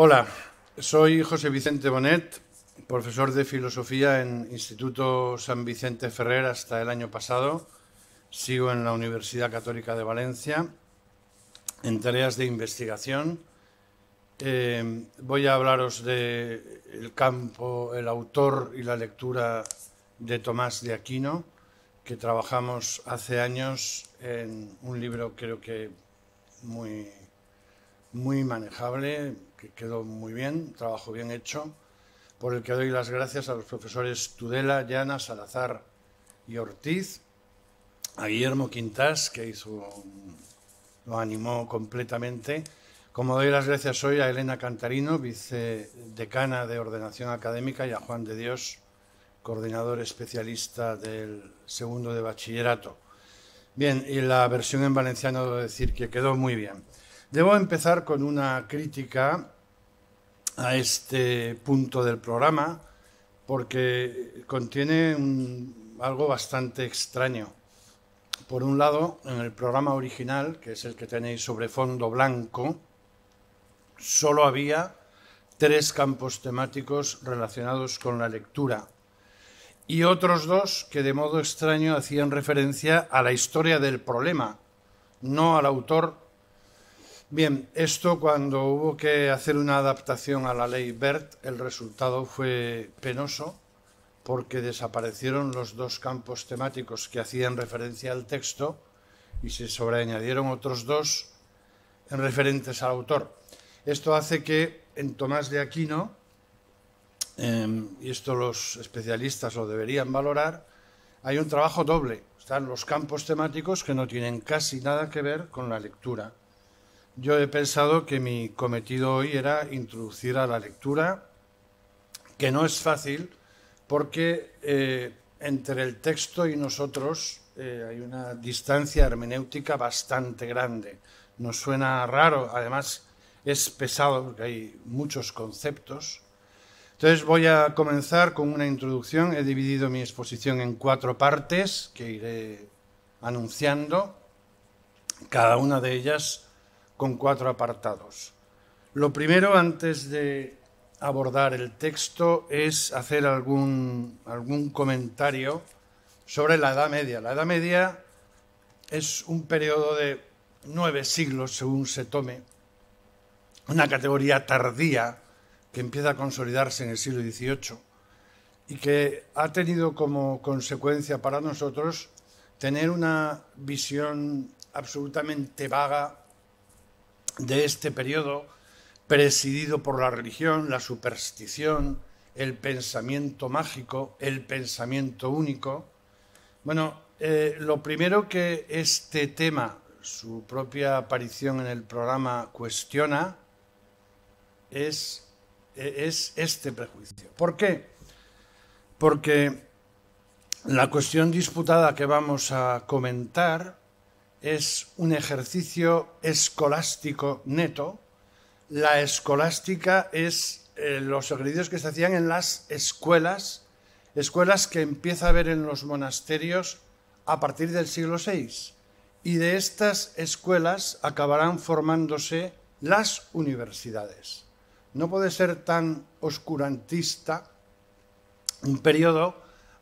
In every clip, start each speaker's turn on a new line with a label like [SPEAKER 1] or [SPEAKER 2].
[SPEAKER 1] Hola, soy José Vicente Bonet, profesor de filosofía en Instituto San Vicente Ferrer hasta el año pasado. Sigo en la Universidad Católica de Valencia en tareas de investigación. Eh, voy a hablaros del campo, el autor y la lectura de Tomás de Aquino, que trabajamos hace años en un libro creo que muy manejable, que quedó muy bien, trabajo bien hecho, por el que doy las gracias a los profesores Tudela, Llana, Salazar y Ortiz, a Guillermo Quintás, que hizo, lo animó completamente, como doy las gracias hoy a Elena Cantarino, vicedecana de Ordenación Académica, y a Juan de Dios, coordinador especialista del segundo de bachillerato. Bien, y la versión en valenciano de decir que quedó muy bien. Debo empezar con una crítica a este punto del programa porque contiene algo bastante extraño. Por un lado, en el programa original, que es el que tenéis sobre fondo blanco, solo había tres campos temáticos relacionados con la lectura y otros dos que de modo extraño hacían referencia a la historia del problema, no al autor Bien, esto cuando hubo que hacer una adaptación a la ley BERT, el resultado fue penoso porque desaparecieron los dos campos temáticos que hacían referencia al texto y se sobreañadieron otros dos en referentes al autor. Esto hace que en Tomás de Aquino, em, y esto los especialistas lo deberían valorar, hay un trabajo doble. Están los campos temáticos que no tienen casi nada que ver con la lectura yo he pensado que mi cometido hoy era introducir a la lectura, que no es fácil porque eh, entre el texto y nosotros eh, hay una distancia hermenéutica bastante grande. Nos suena raro, además es pesado porque hay muchos conceptos. Entonces voy a comenzar con una introducción. He dividido mi exposición en cuatro partes que iré anunciando. Cada una de ellas con cuatro apartados. Lo primero, antes de abordar el texto, es hacer algún, algún comentario sobre la Edad Media. La Edad Media es un periodo de nueve siglos, según se tome, una categoría tardía que empieza a consolidarse en el siglo XVIII y que ha tenido como consecuencia para nosotros tener una visión absolutamente vaga de este periodo presidido por la religión, la superstición, el pensamiento mágico, el pensamiento único. Bueno, eh, lo primero que este tema, su propia aparición en el programa, cuestiona es, eh, es este prejuicio. ¿Por qué? Porque la cuestión disputada que vamos a comentar es un ejercicio escolástico neto. La escolástica es eh, los ejercicios que se hacían en las escuelas, escuelas que empieza a haber en los monasterios a partir del siglo VI. Y de estas escuelas acabarán formándose las universidades. No puede ser tan oscurantista un periodo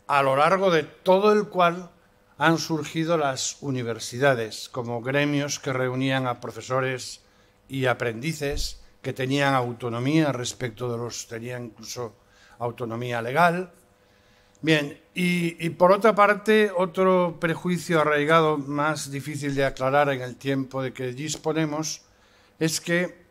[SPEAKER 1] a lo largo de todo el cual han surgido las universidades como gremios que reunían a profesores y aprendices que tenían autonomía respecto de los, tenían incluso autonomía legal. Bien, y, por otra parte, otro prejuicio arraigado más difícil de aclarar en el tiempo de que disponemos es que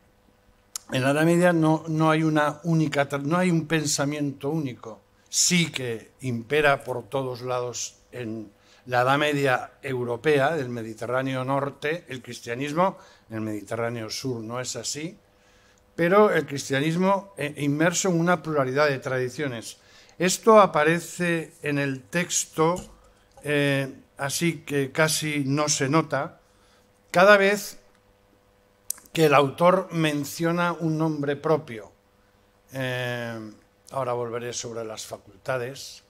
[SPEAKER 1] en la Edad Media no, no, hay una única, no hay un pensamiento único, sí que impera por todos lados en, la Edad Media europea, del Mediterráneo norte, el cristianismo, en el Mediterráneo sur no es así, pero el cristianismo eh, inmerso en una pluralidad de tradiciones. Esto aparece en el texto, eh, así que casi no se nota, cada vez que el autor menciona un nombre propio. Eh, ahora volveré sobre las facultades.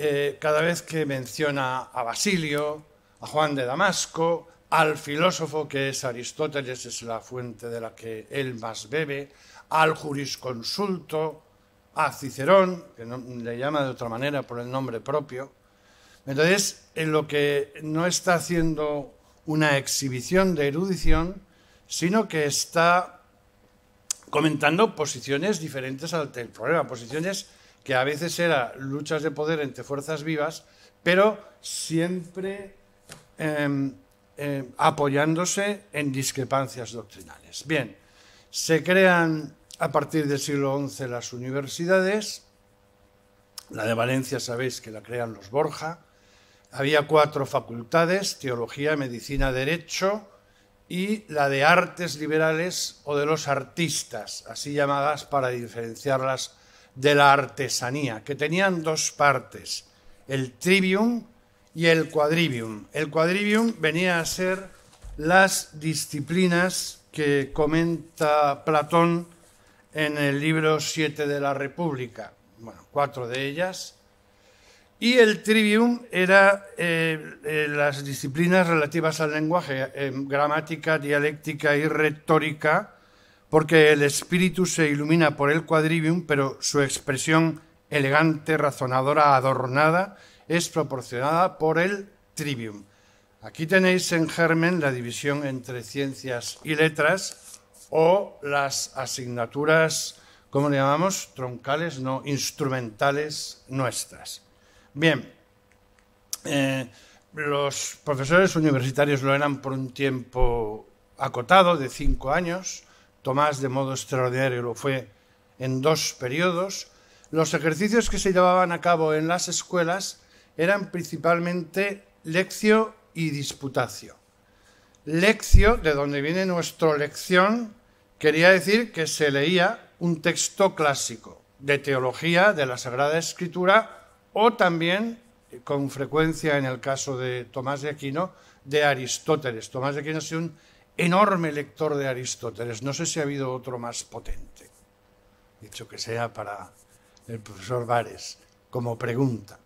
[SPEAKER 1] Eh, cada vez que menciona a Basilio, a Juan de Damasco, al filósofo que es Aristóteles, es la fuente de la que él más bebe, al jurisconsulto, a Cicerón, que le llama de otra manera por el nombre propio. Entonces, en lo que no está haciendo una exhibición de erudición, sino que está comentando posiciones diferentes al problema, posiciones que a veces era luchas de poder entre fuerzas vivas, pero siempre em, em, apoyándose en discrepancias doctrinales. Bien, se crean a partir del siglo XI las universidades,
[SPEAKER 2] la de Valencia
[SPEAKER 1] sabéis que la crean los Borja, había cuatro facultades, teología, medicina, derecho, y la de artes liberales o de los artistas, así llamadas para diferenciarlas de la artesanía, que tenían dos partes, el trivium y el quadrivium. El quadrivium venía a ser las disciplinas que comenta Platón en el libro 7 de la República, bueno, cuatro de ellas, y el trivium era eh, eh, las disciplinas relativas al lenguaje, eh, gramática, dialéctica y retórica, porque el espíritu se ilumina por el quadrivium, pero su expresión elegante, razonadora, adornada, es proporcionada por el trivium. Aquí tenéis en germen la división entre ciencias y letras o las asignaturas, ¿cómo le llamamos? Troncales, no, instrumentales nuestras. Bien, eh, los profesores universitarios lo eran por un tiempo acotado, de cinco años, Tomás de modo extraordinario lo fue en dos periodos, los ejercicios que se llevaban a cabo en las escuelas eran principalmente leccio y disputacio. Leccio, de donde viene nuestro lección, quería decir que se leía un texto clásico de teología, de la Sagrada Escritura, o también, con frecuencia en el caso de Tomás de Aquino, de Aristóteles. Tomás de Aquino es un enorme lector de Aristóteles. No sé si ha habido otro más potente, dicho que sea para el profesor Vares, como pregunta.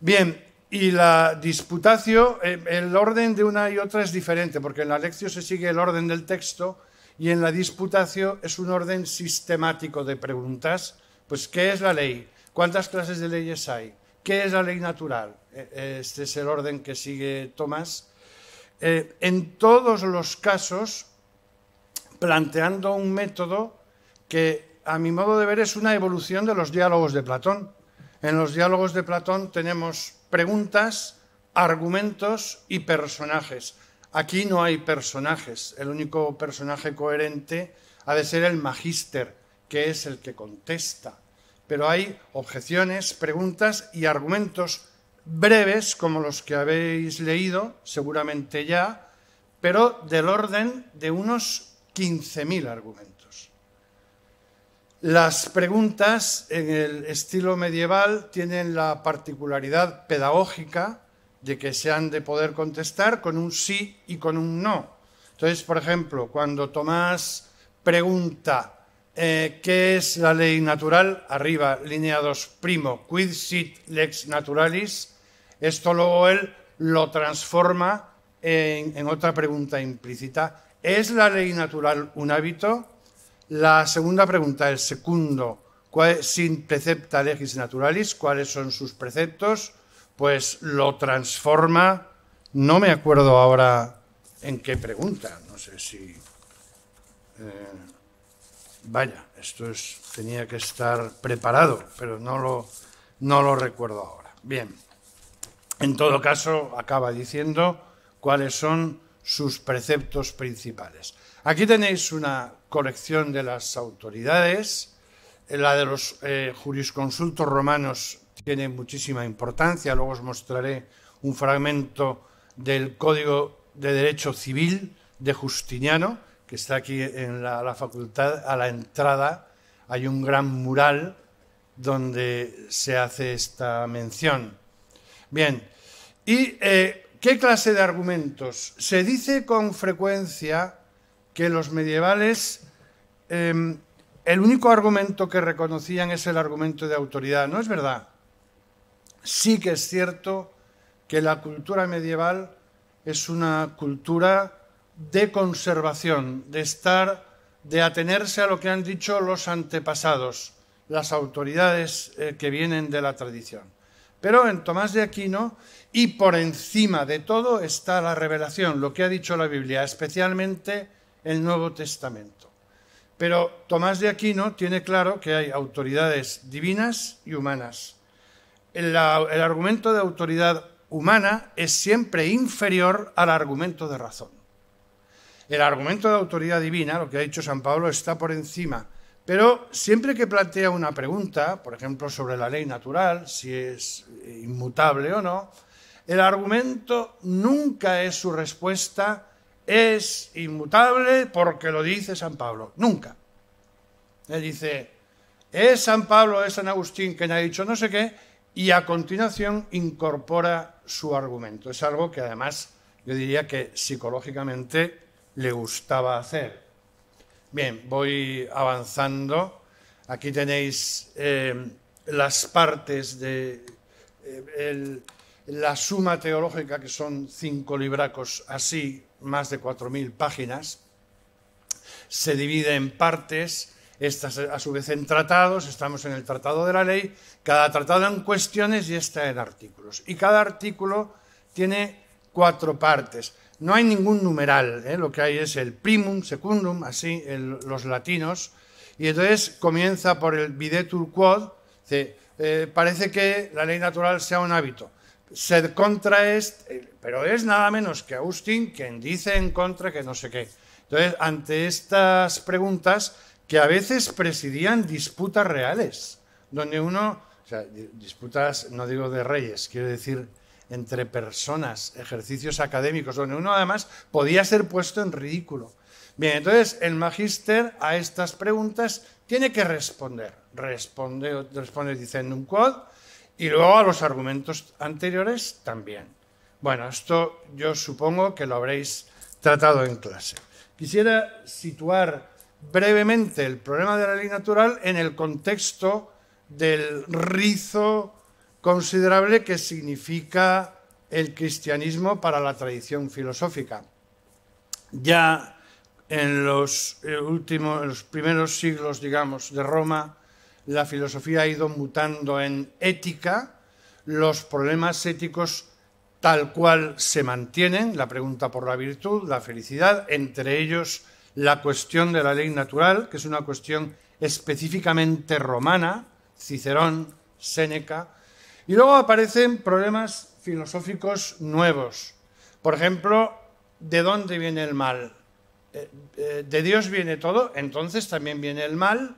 [SPEAKER 1] Bien, y la disputatio, eh, el orden de una y otra es diferente, porque en la lección se sigue el orden del texto y en la disputación es un orden sistemático de preguntas. Pues, ¿qué es la ley? ¿Cuántas clases de leyes hay? ¿Qué es la ley natural? E, este es el orden que sigue Tomás eh, en todos los casos planteando un método que, a mi modo de ver, es una evolución de los diálogos de Platón. En los diálogos de Platón tenemos preguntas, argumentos y personajes. Aquí no hay personajes. El único personaje coherente ha de ser el magíster, que es el que contesta. Pero hay objeciones, preguntas y argumentos breves, como los que habéis leído, seguramente ya, pero del orden de unos 15.000 argumentos. Las preguntas en el estilo medieval tienen la particularidad pedagógica de que se han de poder contestar con un sí y con un no. Entonces, por ejemplo, cuando Tomás pregunta eh, qué es la ley natural, arriba, línea 2, primo, quid sit lex naturalis, esto luego él lo transforma en, otra pregunta implícita. ¿Es la ley natural un hábito? La segunda pregunta, el segundo, sin precepta legis naturalis, ¿cuáles son sus preceptos? Pues lo transforma, no me acuerdo ahora en qué pregunta, no sé si... Eh, vaya, esto es, tenía que estar preparado, pero no lo, no lo recuerdo ahora. Bien. En todo caso, acaba diciendo cuáles son sus preceptos principales. Aquí tenéis una colección de las autoridades, eh, la de los eh, jurisconsultos romanos tiene muchísima importancia, luego os mostraré un fragmento del Código de Derecho Civil de Justiniano, que está aquí en la facultad, a la entrada hay un gran mural donde se hace esta mención. Bien, ¿y eh, qué clase de argumentos? Se dice con frecuencia que los medievales, em, el único argumento que reconocían es el argumento de autoridad, ¿no es verdad? Sí que es cierto que la cultura medieval es una cultura de conservación, de estar, de atenerse a lo que han dicho los antepasados, las autoridades eh, que vienen de la tradición. Pero en Tomás de Aquino, y por encima de todo está la revelación, lo que ha dicho la Biblia, especialmente el Nuevo Testamento. Pero Tomás de Aquino tiene claro que hay autoridades divinas y humanas. El, argumento de autoridad humana es siempre inferior al argumento de razón. El argumento de autoridad divina, lo que ha dicho San Pablo, está por encima pero siempre que plantea una pregunta, por ejemplo, sobre la ley natural, si es inmutable o no, el argumento nunca es su respuesta, es inmutable porque lo dice San Pablo, nunca. Él dice, es San Pablo, es San Agustín quien ha dicho no sé qué, y a continuación incorpora su argumento. Es algo que además yo diría que psicológicamente le gustaba hacer. Bien, voy avanzando. Aquí tenéis eh, las partes de eh, la suma teológica, que son cinco libracos así, más de cuatro mil páginas. Se divide en partes estas a su vez en tratados, estamos en el Tratado de la Ley, cada tratado en cuestiones y esta en artículos. Y cada artículo tiene cuatro partes. No hay ningún numeral, ¿eh? lo que hay es el primum, secundum, así el, los latinos. Y entonces comienza por el videtur quod, eh, parece que la ley natural sea un hábito. Sed contra es, eh, pero es nada menos que Agustín quien dice en contra que no sé qué. Entonces, ante estas preguntas que a veces presidían disputas reales, donde uno, o sea, disputas, no digo de reyes, quiero decir entre personas, ejercicios académicos, donde uno además podía ser puesto en ridículo. Bien, entonces el magíster a estas preguntas tiene que responder. Responde, responde diciendo un quod y luego a los argumentos anteriores también. Bueno, esto yo supongo que lo habréis tratado en clase. Quisiera situar brevemente el problema de la ley natural en el contexto del rizo considerable que significa el cristianismo para la tradición filosófica. Ya en los, eh, últimos, los primeros siglos, digamos, de Roma, la filosofía ha ido mutando en ética, los problemas éticos tal cual se mantienen, la pregunta por la virtud, la felicidad, entre ellos la cuestión de la ley natural, que es una cuestión específicamente romana, Cicerón, Séneca, y luego aparecen problemas filosóficos nuevos. Por ejemplo, ¿de dónde viene el mal? Eh, eh, ¿De Dios viene todo? Entonces también viene el mal.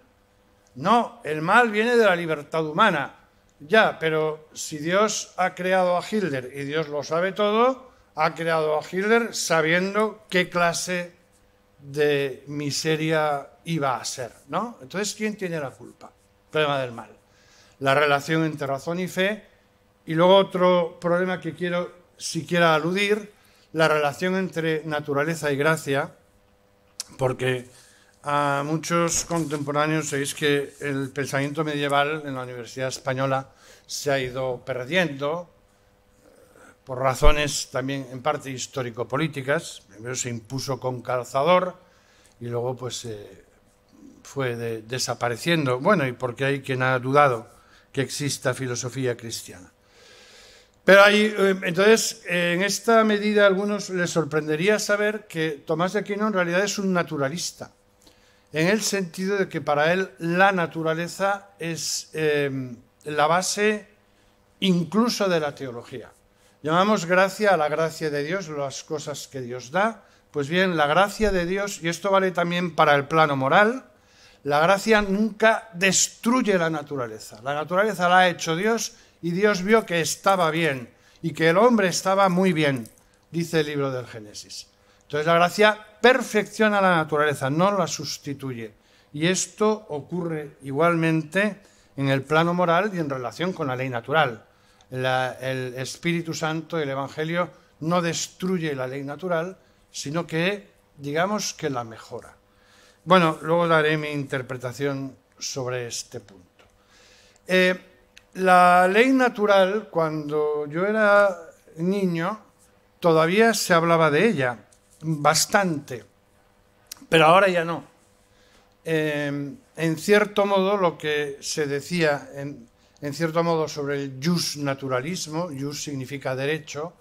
[SPEAKER 1] No, el mal viene de la libertad humana. Ya, pero si Dios ha creado a Hitler y Dios lo sabe todo, ha creado a Hitler sabiendo qué clase de miseria iba a ser, ¿no? Entonces, ¿quién tiene la culpa? Problema del mal la relación entre razón y fe. Y luego otro problema que quiero siquiera aludir, la relación entre naturaleza y gracia, porque a muchos contemporáneos sabéis que el pensamiento medieval en la Universidad Española se ha ido perdiendo eh, por razones también en parte histórico-políticas. Primero se impuso con calzador y luego pues fue desapareciendo. Bueno, y porque hay quien ha dudado que exista filosofía cristiana. Pero ahí, eh, entonces, en esta medida a algunos les sorprendería saber que Tomás de Aquino en realidad es un naturalista, en el sentido de que para él la naturaleza es em, la base incluso de la teología. Llamamos gracia a la gracia de Dios, las cosas que Dios da. Pues bien, la gracia de Dios, y esto vale también para el plano moral, la gracia nunca destruye la naturaleza. La naturaleza la ha hecho Dios y Dios vio que estaba bien y que el hombre estaba muy bien, dice el libro del Génesis. Entonces la gracia perfecciona la naturaleza, no la sustituye. Y esto ocurre igualmente en el plano moral y en relación con la ley natural. el Espíritu Santo, el Evangelio, no destruye la ley natural, sino que digamos que la mejora. Bueno, luego daré mi interpretación sobre este punto. Eh, la ley natural, cuando yo era niño, todavía se hablaba de ella bastante, pero ahora ya no. Eh, en cierto modo, lo que se decía en, en cierto modo sobre el jus naturalismo, jus significa derecho,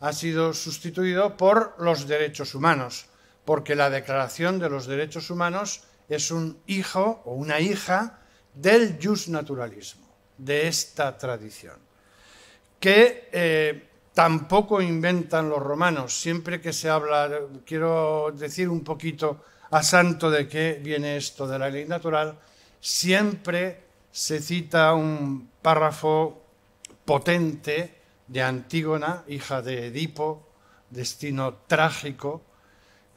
[SPEAKER 1] ha sido sustituido por los derechos humanos porque la Declaración de los Derechos Humanos es un hijo o una hija del jus naturalismo, de esta tradición, que eh, tampoco inventan los romanos, siempre que se habla, quiero decir un poquito a santo de qué viene esto de la ley natural, siempre se cita un párrafo potente de Antígona, hija de Edipo, destino trágico,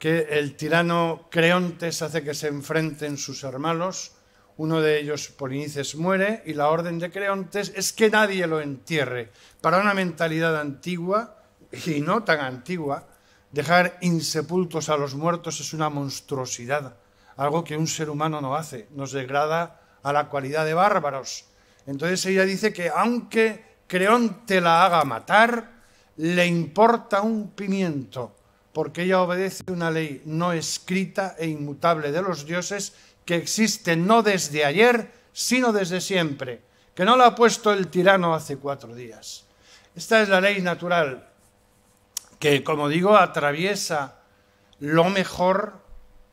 [SPEAKER 1] que el tirano Creontes hace que se enfrenten sus hermanos. Uno de ellos, Polinices, muere y la orden de Creontes es que nadie lo entierre. Para una mentalidad antigua, y no tan antigua, dejar insepultos a los muertos es una monstruosidad, algo que un ser humano no hace, nos degrada a la cualidad de bárbaros. Entonces ella dice que aunque Creonte la haga matar, le importa un pimiento porque ella obedece una ley no escrita e inmutable de los dioses que existe no desde ayer, sino desde siempre, que no la ha puesto el tirano hace cuatro días. Esta es la ley natural que, como digo, atraviesa lo mejor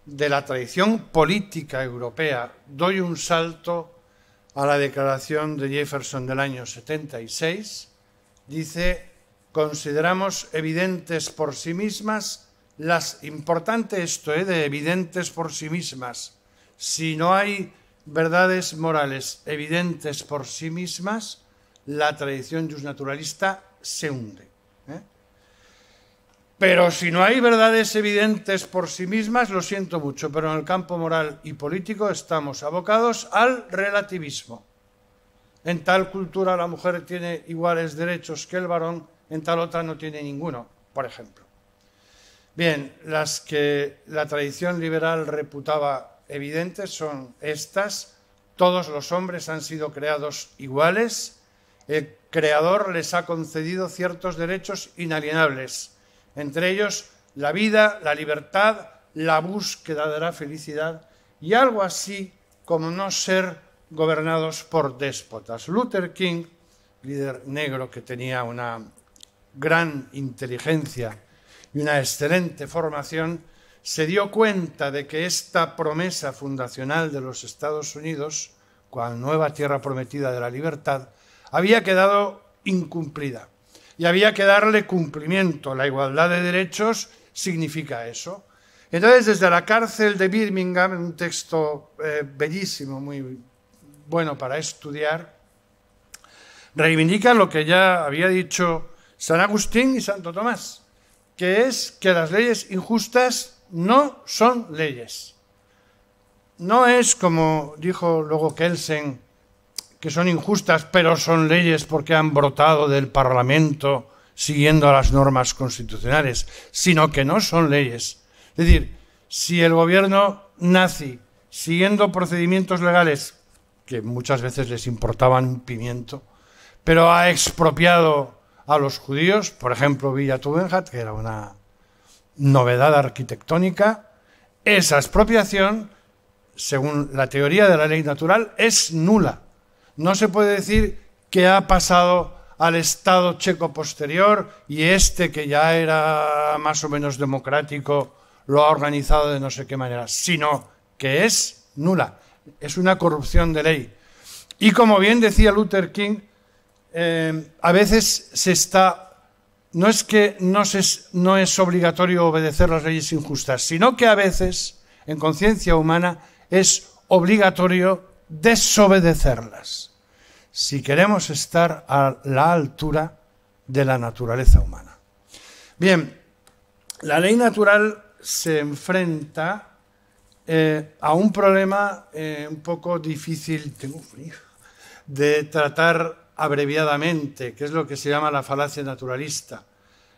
[SPEAKER 1] de la tradición política europea. Doy un salto a la declaración de Jefferson del año 76. Dice consideramos evidentes por sí mismas las importante esto eh, de evidentes por sí mismas si no hay verdades morales evidentes por sí mismas la tradición justnaturalista se hunde eh. pero si no hay verdades evidentes por sí mismas lo siento mucho pero en el campo moral y político estamos abocados al relativismo en tal cultura la mujer tiene iguales derechos que el varón en tal otra no tiene ninguno, por ejemplo. Bien, las que la tradición liberal reputaba evidentes son estas. Todos los hombres han sido creados iguales. El Creador les ha concedido ciertos derechos inalienables, entre ellos la vida, la libertad, la búsqueda de la felicidad y algo así como no ser gobernados por déspotas. Luther King, líder negro que tenía una gran inteligencia y una excelente formación, se dio cuenta de que esta promesa fundacional de los Estados Unidos, cual nueva tierra prometida de la libertad, había quedado incumplida. Y había que darle cumplimiento. La igualdad de derechos significa eso. Entonces, desde la cárcel de Birmingham, un texto eh, bellísimo, muy bueno para estudiar, reivindica lo que ya había dicho San Agustín y Santo Tomás, que es que las leyes injustas no son leyes. No es como dijo luego Kelsen, que son injustas, pero son leyes porque han brotado del Parlamento siguiendo las normas constitucionales, sino que no son leyes. Es decir, si el gobierno nazi, siguiendo procedimientos legales, que muchas veces les importaban un pimiento, pero ha expropiado a los judíos, por ejemplo Villa tubenhat que era una novedad arquitectónica, esa expropiación, según la teoría de la ley natural, es nula. No se puede decir que ha pasado al Estado checo posterior y este que ya era más o menos democrático lo ha organizado de no sé qué manera, sino que es nula, es una corrupción de ley. Y como bien decía Luther King, eh, a veces se está... No es que no, no es obligatorio obedecer las leyes injustas, sino que a veces, en conciencia humana, es obligatorio desobedecerlas si queremos estar a la altura de la naturaleza humana. Bien, la ley natural se enfrenta eh, a un problema eh, un poco difícil tengo frío, de tratar abreviadamente, que es lo que se llama la falacia naturalista.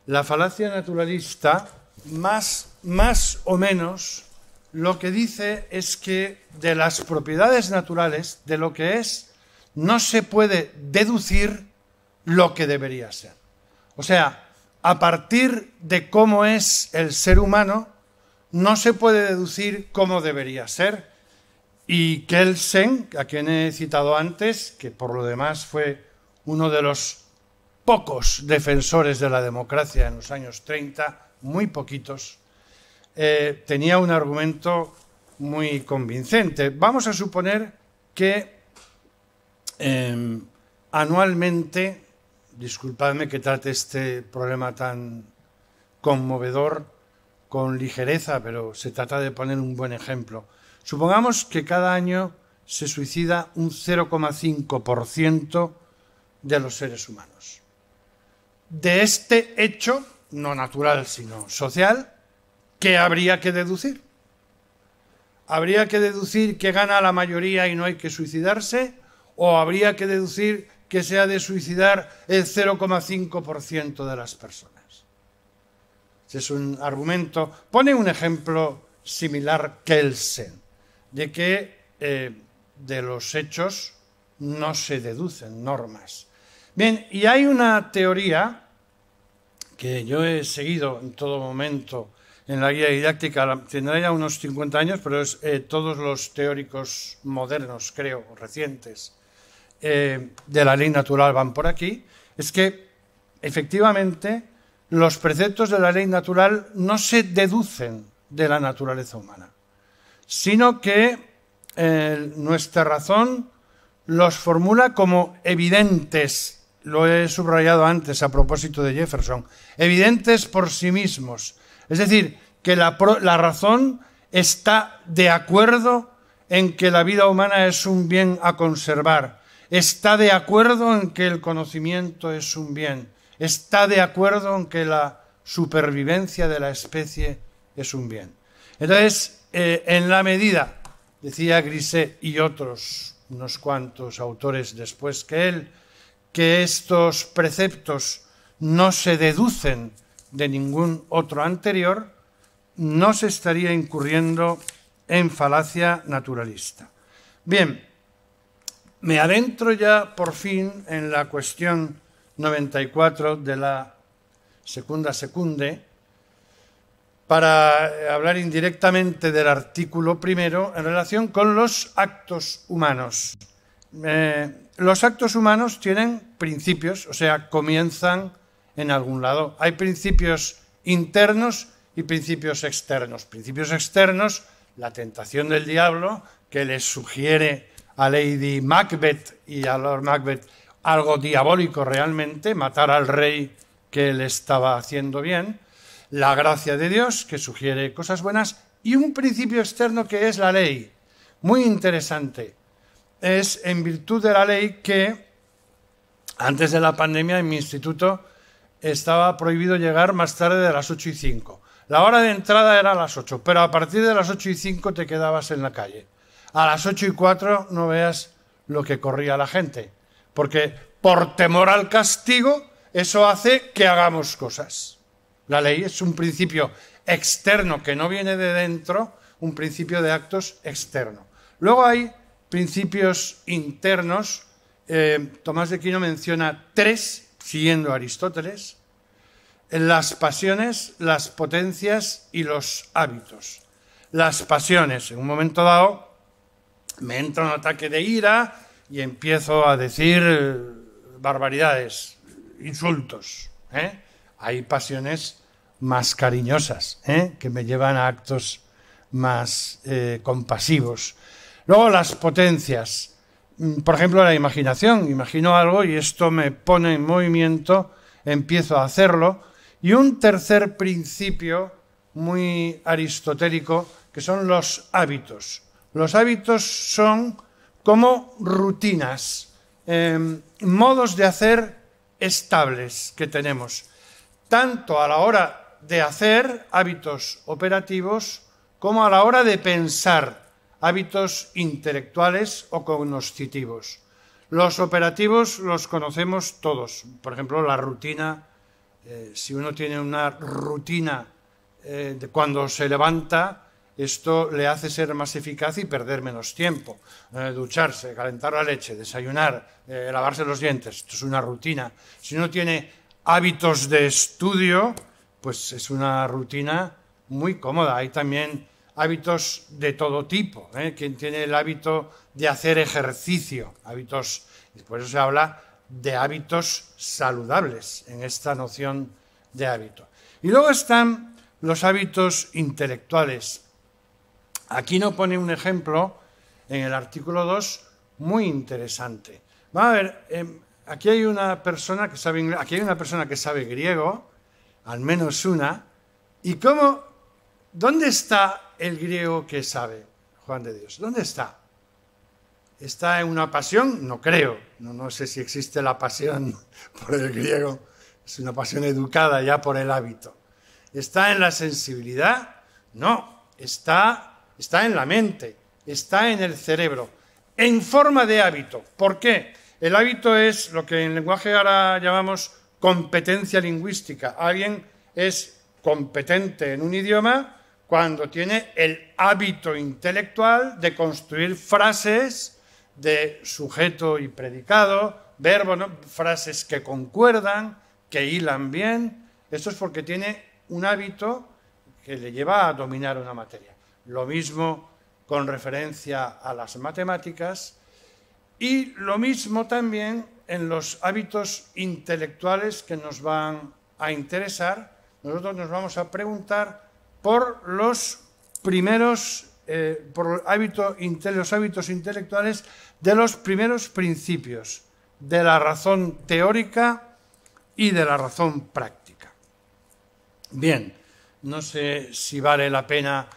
[SPEAKER 1] La falacia naturalista, más, más o menos, lo que dice es que de las propiedades naturales, de lo que es, no se puede deducir lo que debería ser. O sea, a partir de cómo es el ser humano, no se puede deducir cómo debería ser. Y Kelsen, a quien he citado antes, que por lo demás fue uno de los pocos defensores de la democracia en los años 30, muy poquitos, eh, tenía un argumento muy convincente. Vamos a suponer que em, anualmente, disculpadme que trate este problema tan conmovedor con ligereza, pero se trata de poner un buen ejemplo. Supongamos que cada año se suicida un 0,5% de los seres humanos. De este hecho, no natural sino social, ¿qué habría que deducir? ¿Habría que deducir que gana la mayoría y no hay que suicidarse? ¿O habría que deducir que se ha de suicidar el 0,5% de las personas? es un argumento, pone un ejemplo similar Kelsen, de que eh, de los hechos no se deducen normas, Bien, y hay una teoría que yo he seguido en todo momento en la guía didáctica, tendrá ya unos 50 años, pero es eh, todos los teóricos modernos, creo, recientes, eh, de la ley natural van por aquí, es que efectivamente los preceptos de la ley natural no se deducen de la naturaleza humana, sino que eh, nuestra razón los formula como evidentes lo he subrayado antes a propósito de Jefferson, evidentes por sí mismos. Es decir, que la, la razón está de acuerdo en que la vida humana es un bien a conservar, está de acuerdo en que el conocimiento es un bien, está de acuerdo en que la supervivencia de la especie es un bien. Entonces, eh, en la medida, decía Griset y otros, unos cuantos autores después que él, que estos preceptos no se deducen de ningún otro anterior, no se estaría incurriendo en falacia naturalista. Bien, me adentro ya por fin en la cuestión 94 de la segunda secunde para hablar indirectamente del artículo primero en relación con los actos humanos. Eh, los actos humanos tienen principios, o sea, comienzan en algún lado. Hay principios internos y principios externos. Principios externos, la tentación del diablo, que le sugiere a Lady Macbeth y a Lord Macbeth algo diabólico realmente, matar al rey que le estaba haciendo bien, la gracia de Dios, que sugiere cosas buenas, y un principio externo que es la ley. Muy interesante es en virtud de la ley que antes de la pandemia en mi instituto estaba prohibido llegar más tarde de las 8 y 5. La hora de entrada era a las 8, pero a partir de las 8 y 5 te quedabas en la calle. A las 8 y 4 no veas lo que corría la gente, porque por temor al castigo eso hace que hagamos cosas. La ley es un principio externo que no viene de dentro, un principio de actos externo. Luego hay principios internos, eh, Tomás de Aquino menciona tres, siguiendo a Aristóteles, las pasiones, las potencias y los hábitos. Las pasiones, en un momento dado, me entra un ataque de ira y empiezo a decir eh, barbaridades, insultos. ¿eh? Hay pasiones más cariñosas, que me llevan a actos más compasivos. Luego las potencias. Mm, por ejemplo, la imaginación. Imagino algo y esto me pone en movimiento, empiezo a hacerlo. Y un tercer principio muy aristotélico, que son los hábitos. Los hábitos son como rutinas, em, modos de hacer estables que tenemos, tanto a la hora de hacer hábitos operativos como a la hora de pensar hábitos intelectuales o cognoscitivos. Los operativos los conocemos todos. Por ejemplo, la rutina. Eh, si uno tiene una rutina eh, de cuando se levanta, esto le hace ser más eficaz y perder menos tiempo. Eh, ducharse, calentar la leche, desayunar, lavarse los dientes, esto es una rutina. Si uno tiene hábitos de estudio, pues es una rutina muy cómoda. Hay también hábitos de todo tipo. ¿eh? Quien tiene el hábito de hacer ejercicio, hábitos, por eso se habla de hábitos saludables en esta noción de hábito. Y luego están los hábitos intelectuales. Aquí no pone un ejemplo en el artículo 2 muy interesante. Vamos a ver, em, aquí hay una persona que sabe aquí hay una persona que sabe griego, al menos una, y cómo, ¿dónde está el griego que sabe Juan de Dios. ¿Dónde está? ¿Está en una pasión? No creo. No, no sé si existe la pasión por el griego. Es una pasión educada ya por el hábito. ¿Está en la sensibilidad? No. Está, está en la mente. Está en el cerebro. En forma de hábito. ¿Por qué? El hábito es lo que en lenguaje ahora llamamos competencia lingüística. Alguien es competente en un idioma cuando tiene el hábito intelectual de construir frases de sujeto y predicado, verbo, frases que concuerdan, que hilan bien. Esto es porque tiene un hábito que le lleva a dominar una materia. Lo mismo con referencia a las matemáticas y lo mismo también en los hábitos intelectuales que nos van a interesar. Nosotros nos vamos a preguntar por los primeros, eh, por hábito, los hábitos intelectuales de los primeros principios de la razón teórica y de la razón práctica. Bien, no sé si vale la pena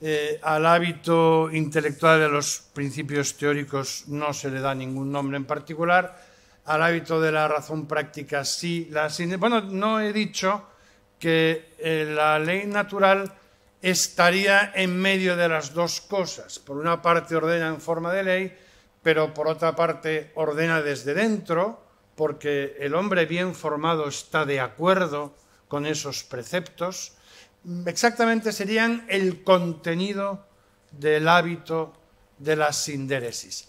[SPEAKER 1] eh, al hábito intelectual de los principios teóricos no se le da ningún nombre en particular, al hábito de la razón práctica sí, Bueno, no he dicho que eh, la ley natural estaría en medio de las dos cosas. Por una parte ordena en forma de ley, pero por otra parte ordena desde dentro, porque el hombre bien formado está de acuerdo con esos preceptos. Exactamente serían el contenido del hábito de la sindéresis.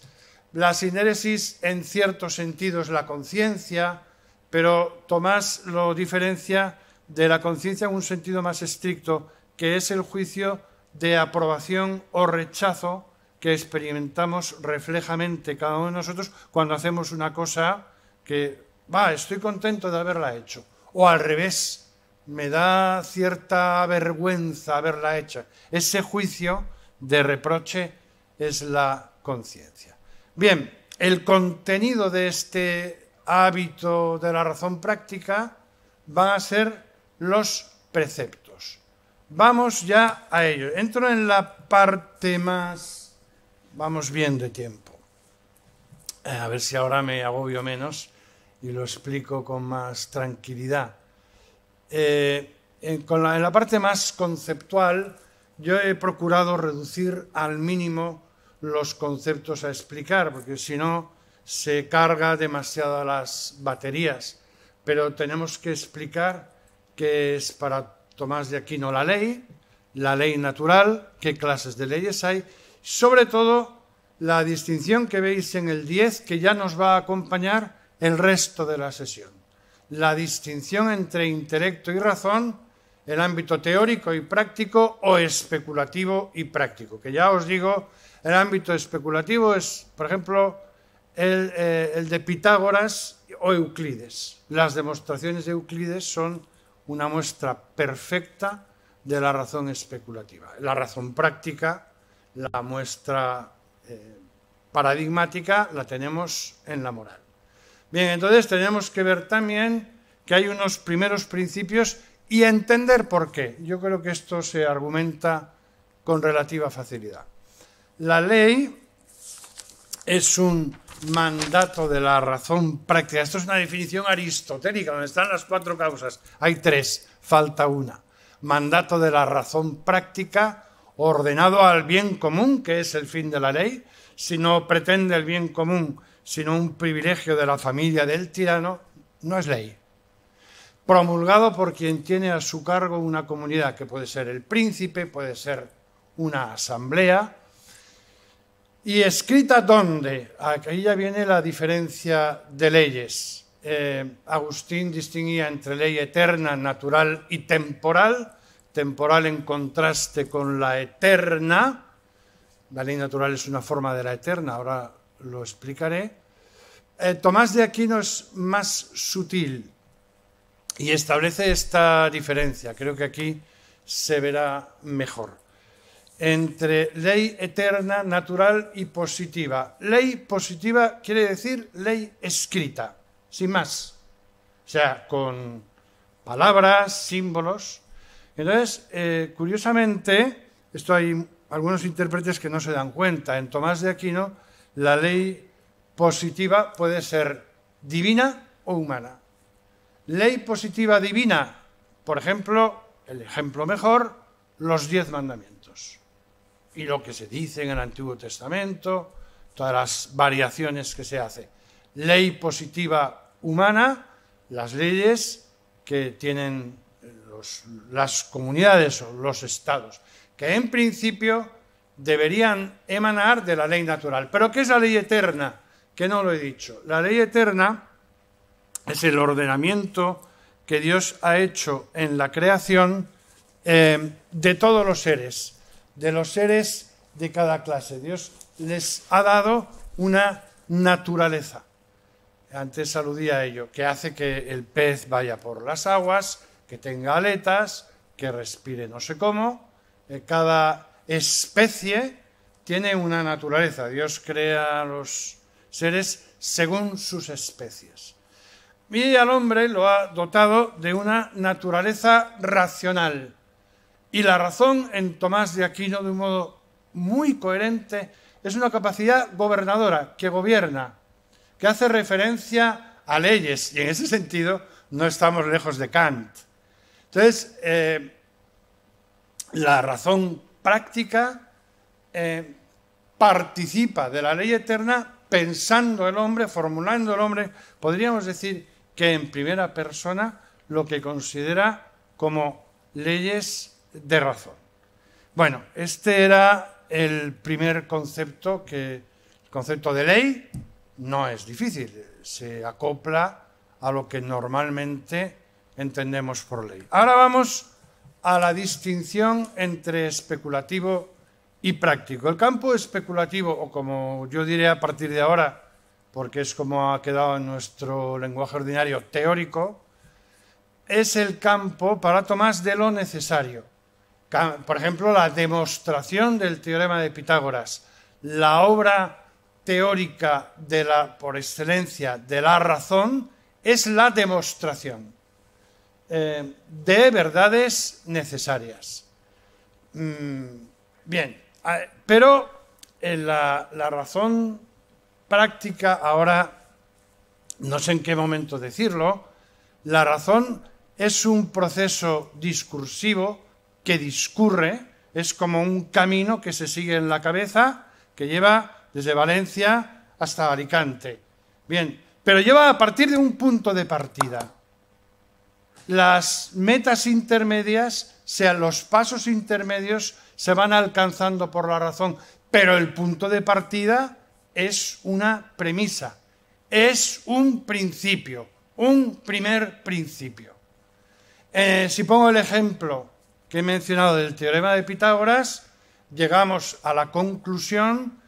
[SPEAKER 1] La sindéresis en cierto sentido es la conciencia, pero Tomás lo diferencia de la conciencia en un sentido más estricto, que es el juicio de aprobación o rechazo que experimentamos reflejamente cada uno de nosotros cuando hacemos una cosa que, va, estoy contento de haberla hecho. O al revés, me da cierta vergüenza haberla hecha. Ese juicio de reproche es la conciencia. Bien, el contenido de este hábito de la razón práctica va a ser los preceptos. Vamos ya a ello. Entro en la parte más... Vamos bien de tiempo. Eh, a ver si ahora me agobio menos y lo explico con más tranquilidad. Eh, en, la, en la parte más conceptual, yo he procurado reducir al mínimo los conceptos a explicar, porque si no se carga demasiado las baterías. Pero tenemos que explicar que es para Tomás de Aquino la ley, la ley natural, qué clases de leyes hay, sobre todo la distinción que veis en el 10 que ya nos va a acompañar el resto de la sesión. La distinción entre intelecto y razón, el ámbito teórico y práctico o especulativo y práctico, que ya os digo, el ámbito especulativo es, por ejemplo, el, eh, el de Pitágoras o Euclides. Las demostraciones de Euclides son una muestra perfecta de la razón especulativa. La razón práctica, la muestra eh, paradigmática, la tenemos en la moral. Bien, entonces tenemos que ver también que hay unos primeros principios y entender por qué. Yo creo que esto se argumenta con relativa facilidad. La ley es un mandato de la razón práctica. Esto es una definición aristotélica, donde están las cuatro causas. Hay tres, falta una. Mandato de la razón práctica ordenado al bien común, que es el fin de la ley, si no pretende el bien común, sino un privilegio de la familia del tirano, no es ley. Promulgado por quien tiene a su cargo una comunidad, que puede ser el príncipe, puede ser una asamblea, ¿Y escrita dónde? Aquí ya viene la diferencia de leyes. Eh, Agustín distinguía entre ley eterna, natural y temporal, temporal en contraste con la eterna. La ley natural es una forma de la eterna, ahora lo explicaré. Eh, Tomás de Aquino es más sutil y establece esta diferencia. Creo que aquí se verá mejor entre ley eterna, natural y positiva. Ley positiva quiere decir ley escrita, sin más. O sea, con palabras, símbolos. Entonces, eh, curiosamente, esto hay algunos intérpretes que no se dan cuenta. En Tomás de Aquino, la ley positiva puede ser divina o humana. Ley positiva divina, por ejemplo, el ejemplo mejor, los diez mandamientos y lo que se dice en el Antiguo Testamento, todas las variaciones que se hace. Ley positiva humana, las leyes que tienen las comunidades o los estados, que en principio deberían emanar de la ley natural. Pero ¿qué es la ley eterna? Que no lo he dicho. La ley eterna es el ordenamiento que Dios ha hecho en la creación eh, de todos los seres de los seres de cada clase. Dios les ha dado una naturaleza. Antes aludía a ello, que hace que el pez vaya por las aguas, que tenga aletas, que respire no sé cómo. Eh, cada especie tiene una naturaleza. Dios crea a los seres según sus especies. Y al hombre lo ha dotado de una naturaleza racional y la razón en Tomás de Aquino, de un modo muy coherente, es una capacidad gobernadora, que gobierna, que hace referencia a leyes, y en ese sentido no estamos lejos de Kant. Entonces, eh, la razón práctica eh, participa de la ley eterna pensando el hombre, formulando el hombre, podríamos decir que en primera persona lo que considera como leyes de razón. Bueno, este era el primer concepto que el concepto de ley no es difícil, se acopla a lo que normalmente entendemos por ley. Ahora vamos a la distinción entre especulativo y práctico. El campo especulativo, o como yo diré a partir de ahora, porque es como ha quedado en nuestro lenguaje ordinario teórico, es el campo para Tomás de lo necesario por ejemplo, la demostración del teorema de Pitágoras, la obra teórica de la, por excelencia de la razón, es la demostración eh, de verdades necesarias. Mm, bien, pero eh, la razón práctica ahora, no sé en qué momento decirlo, la razón es un proceso discursivo que discurre, es como un camino que se sigue en la cabeza, que lleva desde Valencia hasta Alicante. Bien, pero lleva a partir de un punto de partida. Las metas intermedias, sean los pasos intermedios, se van alcanzando por la razón, pero el punto de partida es una premisa, es un principio, un primer principio. Eh, si pongo el ejemplo que he mencionado del teorema de Pitágoras, llegamos a la conclusión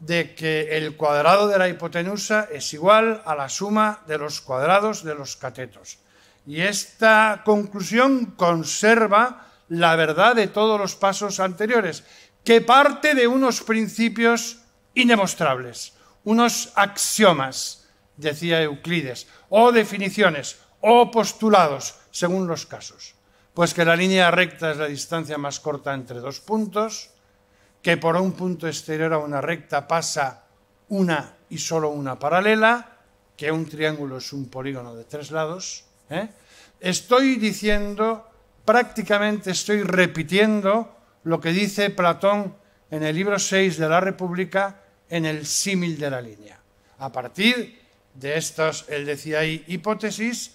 [SPEAKER 1] de que el cuadrado de la hipotenusa es igual a la suma de los cuadrados de los catetos. Y esta conclusión conserva la verdad de todos los pasos anteriores, que parte de unos principios indemostrables, unos axiomas, decía Euclides, o definiciones, o postulados, según los casos. Pues que la línea recta es la distancia más corta entre dos puntos, que por un punto exterior a una recta pasa una y solo una paralela, que un triángulo es un polígono de tres lados. ¿eh? Estoy diciendo, prácticamente estoy repitiendo lo que dice Platón en el libro 6 de la República en el símil de la línea. A partir de estas, él decía ahí, hipótesis,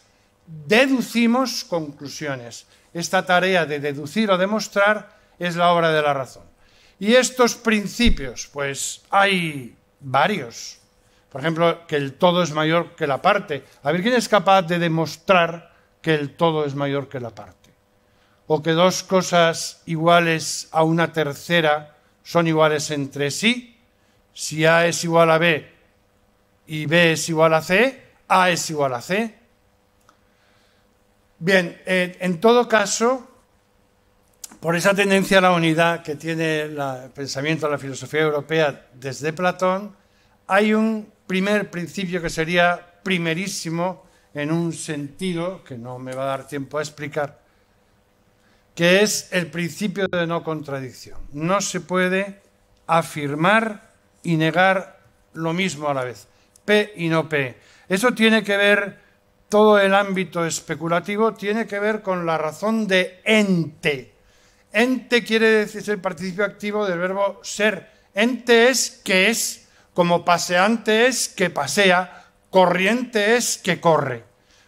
[SPEAKER 1] deducimos conclusiones. Esta tarea de deducir o demostrar es la obra de la razón. Y estos principios, pues hay varios. Por ejemplo, que el todo es mayor que la parte. A ver quién es capaz de demostrar que el todo es mayor que la parte. O que dos cosas iguales a una tercera son iguales entre sí. Si A es igual a B y B es igual a C, A es igual a C. Bien, eh, en todo caso, por esa tendencia a la unidad que tiene el pensamiento de la filosofía europea desde Platón, hay un primer principio que sería primerísimo en un sentido que no me va a dar tiempo a explicar, que es el principio de no contradicción. No se puede afirmar y negar lo mismo a la vez, P y no P. Eso tiene que ver todo el ámbito especulativo tiene que ver con la razón de ente. Ente quiere decir el participio activo del verbo ser. Ente es que es, como paseante es que pasea, corriente es que corre.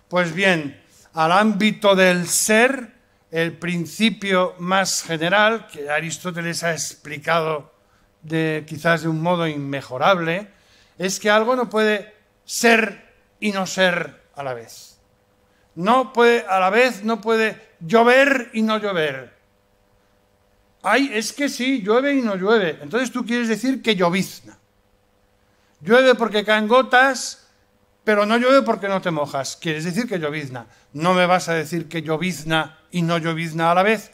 [SPEAKER 1] Pues bien, al ámbito del ser, el principio más general que Aristóteles ha explicado de, quizás de un modo inmejorable, es que algo no puede ser y no ser a la vez. No puede, a la vez no puede llover y no llover. Ay, es que sí, llueve y no llueve. Entonces tú quieres decir que llovizna. Llueve porque caen gotas, pero no llueve porque no te mojas. Quieres decir que llovizna. No me vas a decir que llovizna y no llovizna a la vez,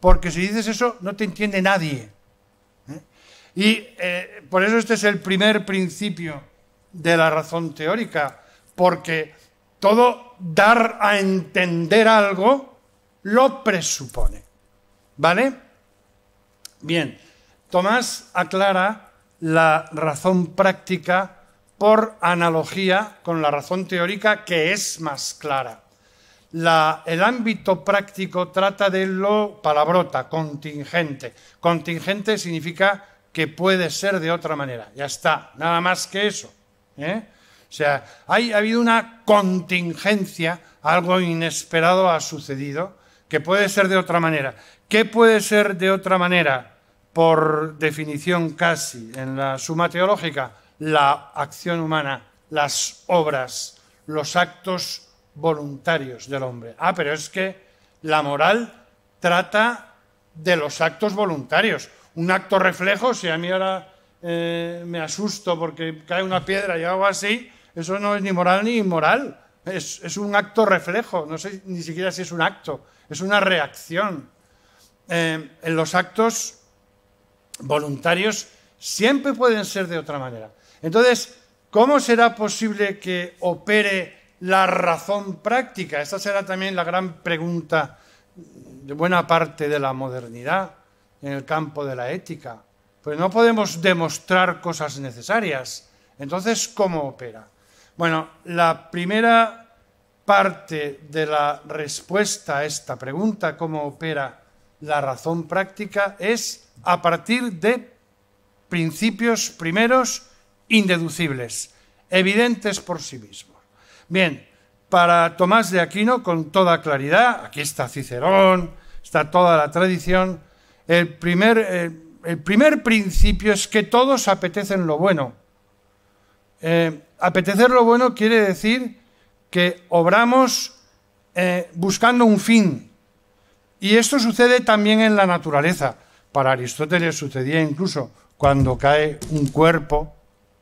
[SPEAKER 1] porque si dices eso no te entiende nadie. ¿Eh? Y eh, por eso este es el primer principio de la razón teórica, porque todo dar a entender algo lo presupone. ¿Vale? Bien, Tomás aclara la razón práctica por analogía con la razón teórica que es más clara. el ámbito práctico trata de lo palabrota, contingente. Contingente significa que puede ser de otra manera. Ya está, nada más que eso. ¿eh? O sea, hay, ha habido una contingencia, algo inesperado ha sucedido, que puede ser de otra manera. ¿Qué puede ser de otra manera? Por definición casi, en la suma teológica, la acción humana, las obras, los actos voluntarios del hombre. Ah, pero es que la moral trata de los actos voluntarios. Un acto reflejo, si a mí ahora eh, me asusto porque cae una piedra y hago así, eso no es ni moral ni inmoral. Es, un acto reflejo. No sé ni siquiera si es un acto. Es una reacción. Eh, en los actos voluntarios siempre pueden ser de otra manera. Entonces, ¿cómo será posible que opere la razón práctica? Esta será también la gran pregunta de buena parte de la modernidad en el campo de la ética. Pues no podemos demostrar cosas necesarias. Entonces, ¿cómo opera? Bueno, la primera parte de la respuesta a esta pregunta, cómo opera la razón práctica, es a partir de principios primeros indeducibles, evidentes por sí mismos. Bien, para Tomás de Aquino, con toda claridad, aquí está Cicerón, está toda la tradición, el primer, eh, principio es que todos apetecen lo bueno. Eh, Apetecer lo bueno quiere decir que obramos eh, buscando un fin. Y esto sucede también en la naturaleza. Para Aristóteles sucedía incluso cuando cae un cuerpo